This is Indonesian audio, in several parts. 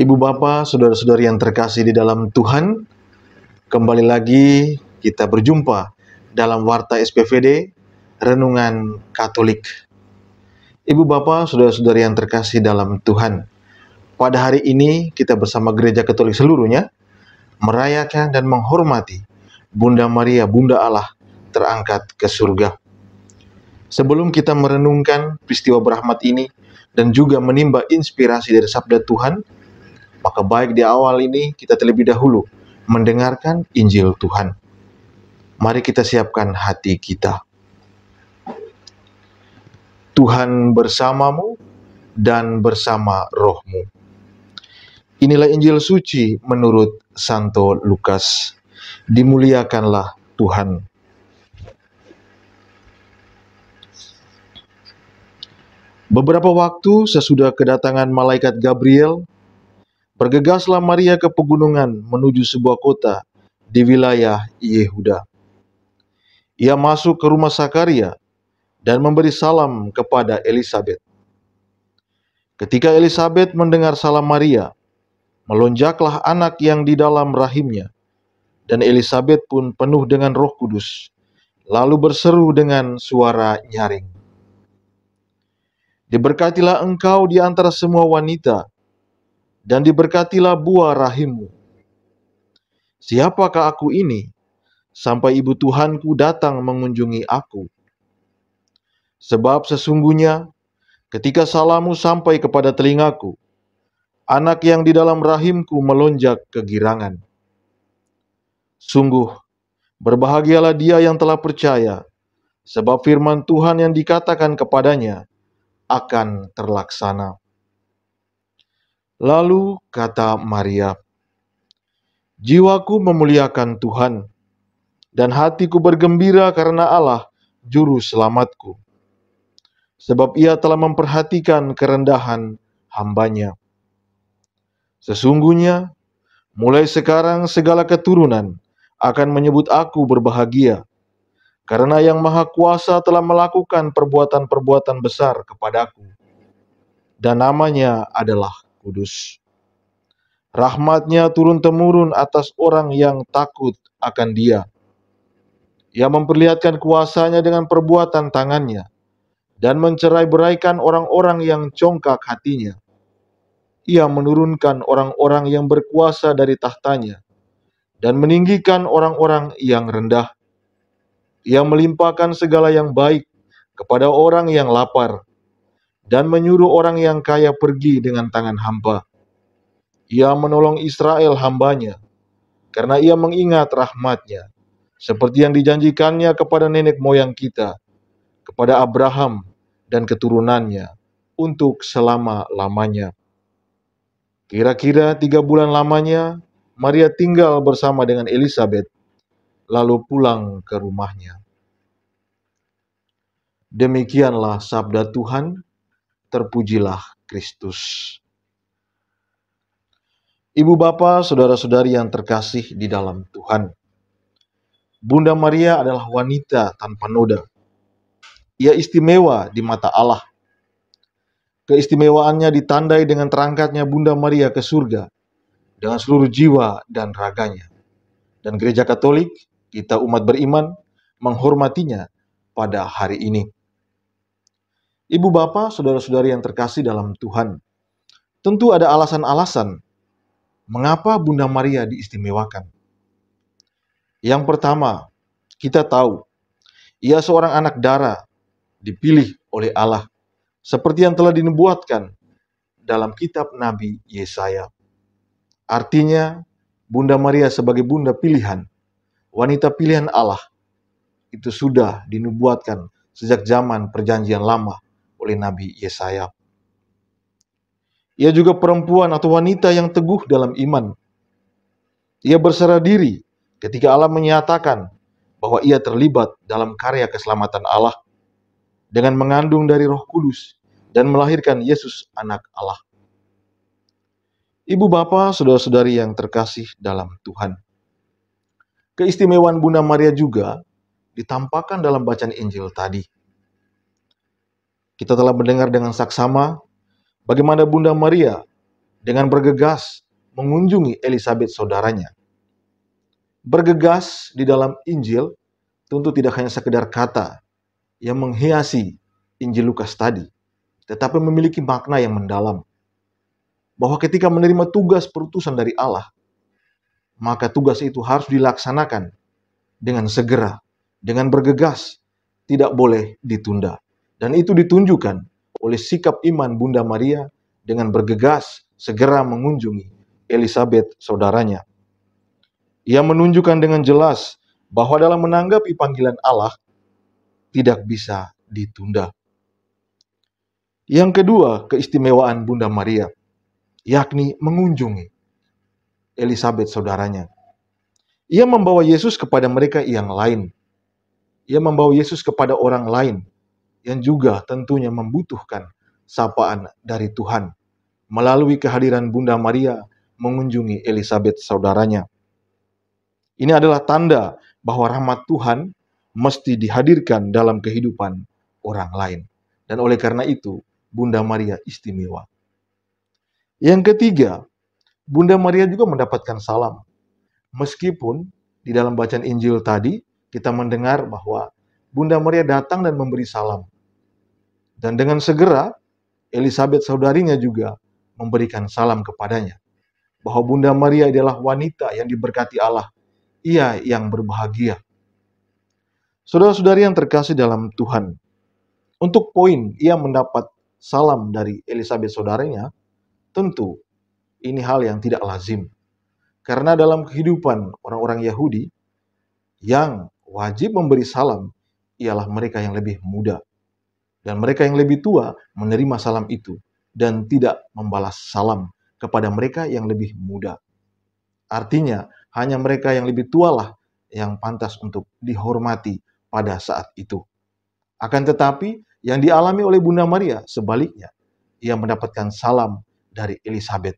Ibu Bapa, saudara-saudari yang terkasih di dalam Tuhan, kembali lagi kita berjumpa dalam Warta SPVD, Renungan Katolik. Ibu Bapa, saudara-saudari yang terkasih dalam Tuhan, pada hari ini kita bersama Gereja Katolik seluruhnya merayakan dan menghormati Bunda Maria, Bunda Allah, terangkat ke surga. Sebelum kita merenungkan peristiwa berahmat ini dan juga menimba inspirasi dari sabda Tuhan, maka baik di awal ini kita terlebih dahulu mendengarkan Injil Tuhan. Mari kita siapkan hati kita. Tuhan bersamamu dan bersama rohmu. Inilah Injil suci menurut Santo Lukas. Dimuliakanlah Tuhan. Beberapa waktu sesudah kedatangan malaikat Gabriel, bergegaslah Maria ke pegunungan menuju sebuah kota di wilayah Yehuda. Ia masuk ke rumah Sakaria dan memberi salam kepada Elizabeth. Ketika Elizabeth mendengar salam Maria, melonjaklah anak yang di dalam rahimnya, dan Elizabeth pun penuh dengan Roh Kudus, lalu berseru dengan suara nyaring. Diberkatilah engkau di antara semua wanita, dan diberkatilah buah rahimmu. Siapakah aku ini sampai ibu Tuhanku datang mengunjungi aku? Sebab sesungguhnya ketika salamu sampai kepada telingaku, anak yang di dalam rahimku melonjak kegirangan. Sungguh, berbahagialah dia yang telah percaya, sebab firman Tuhan yang dikatakan kepadanya akan terlaksana. Lalu kata Maria, "Jiwaku memuliakan Tuhan, dan hatiku bergembira karena Allah, Juru Selamatku, sebab Ia telah memperhatikan kerendahan hambanya. Sesungguhnya, mulai sekarang segala keturunan akan menyebut Aku berbahagia, karena Yang Maha Kuasa telah melakukan perbuatan-perbuatan besar kepadaku, dan namanya adalah Kudus. Rahmatnya turun-temurun atas orang yang takut akan dia. Ia memperlihatkan kuasanya dengan perbuatan tangannya dan mencerai-beraikan orang-orang yang congkak hatinya. Ia menurunkan orang-orang yang berkuasa dari tahtanya dan meninggikan orang-orang yang rendah. Ia melimpahkan segala yang baik kepada orang yang lapar dan menyuruh orang yang kaya pergi dengan tangan hamba. Ia menolong Israel hambanya, karena ia mengingat rahmatnya, seperti yang dijanjikannya kepada nenek moyang kita, kepada Abraham dan keturunannya, untuk selama-lamanya. Kira-kira tiga bulan lamanya, Maria tinggal bersama dengan Elizabeth, lalu pulang ke rumahnya. Demikianlah sabda Tuhan terpujilah Kristus. Ibu bapa, saudara-saudari yang terkasih di dalam Tuhan. Bunda Maria adalah wanita tanpa noda. Ia istimewa di mata Allah. Keistimewaannya ditandai dengan terangkatnya Bunda Maria ke surga dengan seluruh jiwa dan raganya. Dan gereja Katolik, kita umat beriman, menghormatinya pada hari ini. Ibu bapak, saudara-saudari yang terkasih dalam Tuhan, tentu ada alasan-alasan mengapa Bunda Maria diistimewakan. Yang pertama, kita tahu ia seorang anak darah dipilih oleh Allah seperti yang telah dinubuatkan dalam kitab Nabi Yesaya. Artinya, Bunda Maria sebagai bunda pilihan, wanita pilihan Allah, itu sudah dinubuatkan sejak zaman perjanjian lama oleh Nabi Yesaya. Ia juga perempuan atau wanita yang teguh dalam iman. Ia berserah diri ketika Allah menyatakan bahwa ia terlibat dalam karya keselamatan Allah dengan mengandung dari Roh Kudus dan melahirkan Yesus anak Allah. Ibu bapa, saudara-saudari yang terkasih dalam Tuhan. Keistimewaan Bunda Maria juga ditampakkan dalam bacaan Injil tadi. Kita telah mendengar dengan saksama bagaimana Bunda Maria dengan bergegas mengunjungi Elizabeth saudaranya. Bergegas di dalam Injil tentu tidak hanya sekedar kata yang menghiasi Injil Lukas tadi, tetapi memiliki makna yang mendalam. Bahwa ketika menerima tugas perutusan dari Allah, maka tugas itu harus dilaksanakan dengan segera, dengan bergegas, tidak boleh ditunda. Dan itu ditunjukkan oleh sikap iman Bunda Maria dengan bergegas segera mengunjungi Elizabeth saudaranya. Ia menunjukkan dengan jelas bahwa dalam menanggapi panggilan Allah tidak bisa ditunda. Yang kedua, keistimewaan Bunda Maria, yakni mengunjungi Elizabeth saudaranya. Ia membawa Yesus kepada mereka yang lain. Ia membawa Yesus kepada orang lain yang juga tentunya membutuhkan sapaan dari Tuhan melalui kehadiran Bunda Maria mengunjungi Elizabeth saudaranya. Ini adalah tanda bahwa rahmat Tuhan mesti dihadirkan dalam kehidupan orang lain. Dan oleh karena itu, Bunda Maria istimewa. Yang ketiga, Bunda Maria juga mendapatkan salam. Meskipun di dalam bacaan Injil tadi kita mendengar bahwa Bunda Maria datang dan memberi salam. Dan dengan segera, Elizabeth saudarinya juga memberikan salam kepadanya. Bahwa Bunda Maria adalah wanita yang diberkati Allah. Ia yang berbahagia. Saudara-saudari yang terkasih dalam Tuhan. Untuk poin ia mendapat salam dari Elizabeth saudaranya, tentu ini hal yang tidak lazim. Karena dalam kehidupan orang-orang Yahudi yang wajib memberi salam ialah mereka yang lebih muda. Dan mereka yang lebih tua menerima salam itu dan tidak membalas salam kepada mereka yang lebih muda. Artinya, hanya mereka yang lebih tua lah yang pantas untuk dihormati pada saat itu. Akan tetapi, yang dialami oleh Bunda Maria sebaliknya, ia mendapatkan salam dari Elizabeth.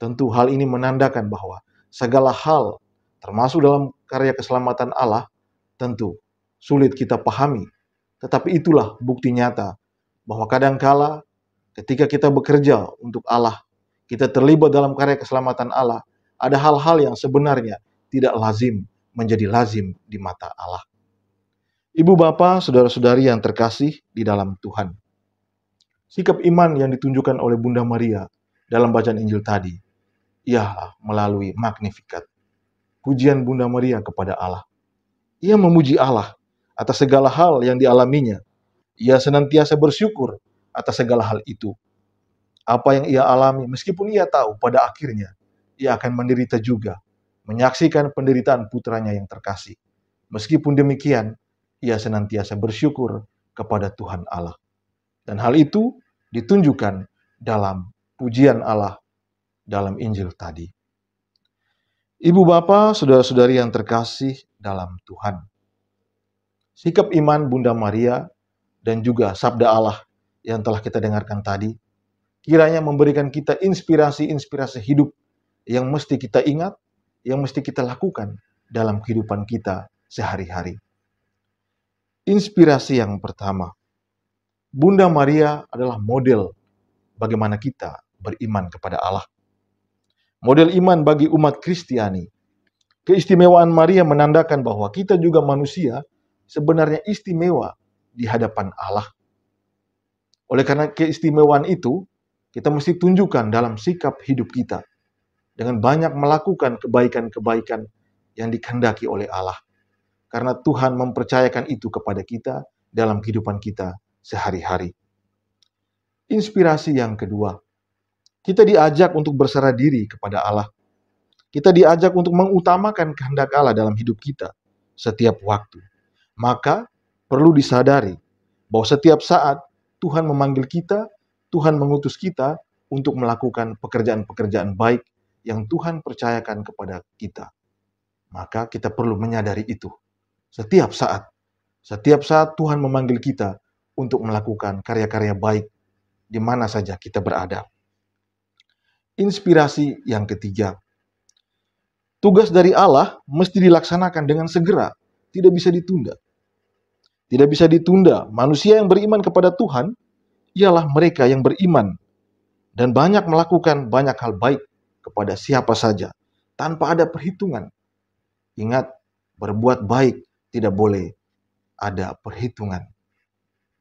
Tentu hal ini menandakan bahwa segala hal termasuk dalam karya keselamatan Allah tentu sulit kita pahami. Tetapi itulah bukti nyata bahwa kadangkala ketika kita bekerja untuk Allah, kita terlibat dalam karya keselamatan Allah, ada hal-hal yang sebenarnya tidak lazim menjadi lazim di mata Allah. Ibu bapa, saudara-saudari yang terkasih di dalam Tuhan. Sikap iman yang ditunjukkan oleh Bunda Maria dalam bacaan Injil tadi, ialah melalui Magnificat pujian Bunda Maria kepada Allah. Ia memuji Allah atas segala hal yang dialaminya. Ia senantiasa bersyukur atas segala hal itu. Apa yang ia alami, meskipun ia tahu pada akhirnya ia akan menderita juga, menyaksikan penderitaan putranya yang terkasih. Meskipun demikian, ia senantiasa bersyukur kepada Tuhan Allah. Dan hal itu ditunjukkan dalam pujian Allah dalam Injil tadi. Ibu bapak, saudara-saudari yang terkasih dalam Tuhan sikap iman Bunda Maria dan juga sabda Allah yang telah kita dengarkan tadi kiranya memberikan kita inspirasi-inspirasi hidup yang mesti kita ingat, yang mesti kita lakukan dalam kehidupan kita sehari-hari. Inspirasi yang pertama, Bunda Maria adalah model bagaimana kita beriman kepada Allah. Model iman bagi umat Kristiani. Keistimewaan Maria menandakan bahwa kita juga manusia sebenarnya istimewa di hadapan Allah. Oleh karena keistimewaan itu, kita mesti tunjukkan dalam sikap hidup kita dengan banyak melakukan kebaikan-kebaikan yang dikehendaki oleh Allah. Karena Tuhan mempercayakan itu kepada kita dalam kehidupan kita sehari-hari. Inspirasi yang kedua, kita diajak untuk berserah diri kepada Allah. Kita diajak untuk mengutamakan kehendak Allah dalam hidup kita setiap waktu. Maka perlu disadari bahwa setiap saat Tuhan memanggil kita, Tuhan mengutus kita untuk melakukan pekerjaan-pekerjaan baik yang Tuhan percayakan kepada kita. Maka kita perlu menyadari itu setiap saat. Setiap saat Tuhan memanggil kita untuk melakukan karya-karya baik di mana saja kita berada. Inspirasi yang ketiga, tugas dari Allah mesti dilaksanakan dengan segera, tidak bisa ditunda. Tidak bisa ditunda, manusia yang beriman kepada Tuhan ialah mereka yang beriman dan banyak melakukan banyak hal baik kepada siapa saja tanpa ada perhitungan. Ingat, berbuat baik tidak boleh ada perhitungan.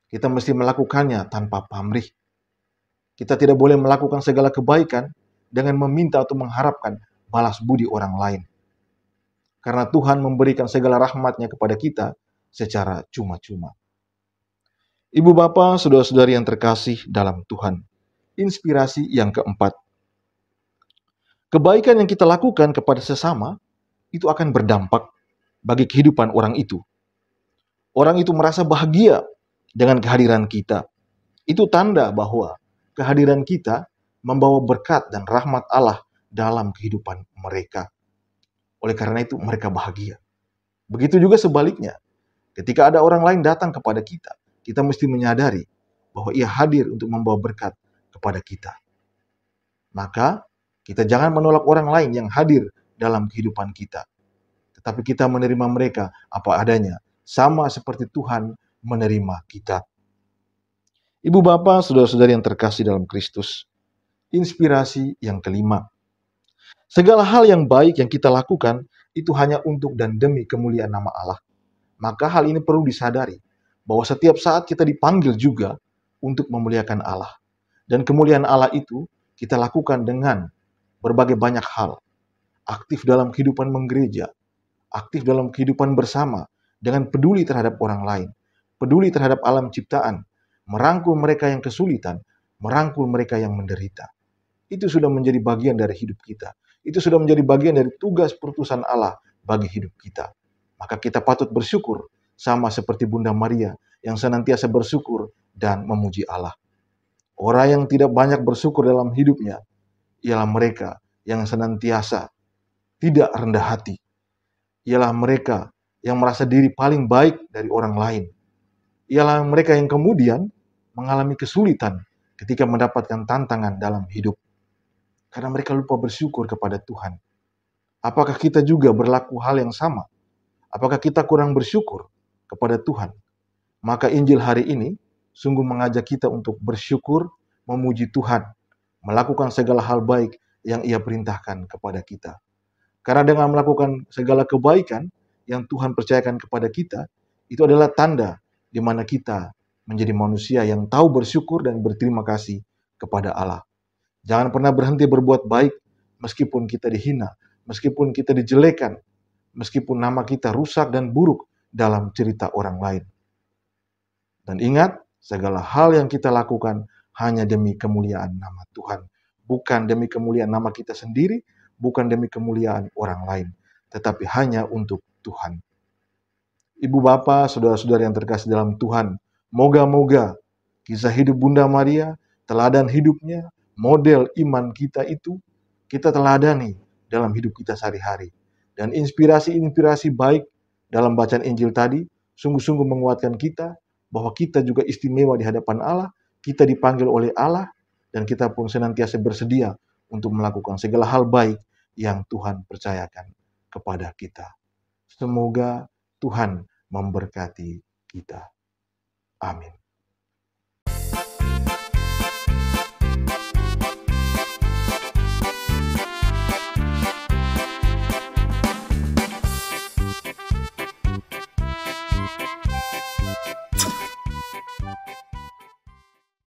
Kita mesti melakukannya tanpa pamrih. Kita tidak boleh melakukan segala kebaikan dengan meminta atau mengharapkan balas budi orang lain. Karena Tuhan memberikan segala rahmatnya kepada kita secara cuma-cuma. Ibu bapak, saudara-saudari yang terkasih dalam Tuhan. Inspirasi yang keempat. Kebaikan yang kita lakukan kepada sesama itu akan berdampak bagi kehidupan orang itu. Orang itu merasa bahagia dengan kehadiran kita. Itu tanda bahwa kehadiran kita membawa berkat dan rahmat Allah dalam kehidupan mereka. Oleh karena itu mereka bahagia. Begitu juga sebaliknya, Ketika ada orang lain datang kepada kita, kita mesti menyadari bahwa ia hadir untuk membawa berkat kepada kita. Maka kita jangan menolak orang lain yang hadir dalam kehidupan kita. Tetapi kita menerima mereka apa adanya, sama seperti Tuhan menerima kita. Ibu bapak, saudara-saudari yang terkasih dalam Kristus, inspirasi yang kelima. Segala hal yang baik yang kita lakukan itu hanya untuk dan demi kemuliaan nama Allah. Maka hal ini perlu disadari bahwa setiap saat kita dipanggil juga untuk memuliakan Allah. Dan kemuliaan Allah itu kita lakukan dengan berbagai banyak hal. Aktif dalam kehidupan menggereja, aktif dalam kehidupan bersama, dengan peduli terhadap orang lain, peduli terhadap alam ciptaan, merangkul mereka yang kesulitan, merangkul mereka yang menderita. Itu sudah menjadi bagian dari hidup kita. Itu sudah menjadi bagian dari tugas perutusan Allah bagi hidup kita maka kita patut bersyukur sama seperti Bunda Maria yang senantiasa bersyukur dan memuji Allah. Orang yang tidak banyak bersyukur dalam hidupnya ialah mereka yang senantiasa tidak rendah hati. Ialah mereka yang merasa diri paling baik dari orang lain. Ialah mereka yang kemudian mengalami kesulitan ketika mendapatkan tantangan dalam hidup. Karena mereka lupa bersyukur kepada Tuhan. Apakah kita juga berlaku hal yang sama? Apakah kita kurang bersyukur kepada Tuhan? Maka Injil hari ini sungguh mengajak kita untuk bersyukur, memuji Tuhan, melakukan segala hal baik yang Ia perintahkan kepada kita. Karena dengan melakukan segala kebaikan yang Tuhan percayakan kepada kita, itu adalah tanda di mana kita menjadi manusia yang tahu bersyukur dan berterima kasih kepada Allah. Jangan pernah berhenti berbuat baik meskipun kita dihina, meskipun kita dijelekan, meskipun nama kita rusak dan buruk dalam cerita orang lain. Dan ingat, segala hal yang kita lakukan hanya demi kemuliaan nama Tuhan, bukan demi kemuliaan nama kita sendiri, bukan demi kemuliaan orang lain, tetapi hanya untuk Tuhan. Ibu bapa, saudara saudara yang terkasih dalam Tuhan, moga-moga kisah hidup Bunda Maria, teladan hidupnya, model iman kita itu, kita teladani dalam hidup kita sehari-hari dan inspirasi-inspirasi baik dalam bacaan Injil tadi sungguh-sungguh menguatkan kita bahwa kita juga istimewa di hadapan Allah, kita dipanggil oleh Allah, dan kita pun senantiasa bersedia untuk melakukan segala hal baik yang Tuhan percayakan kepada kita. Semoga Tuhan memberkati kita. Amin.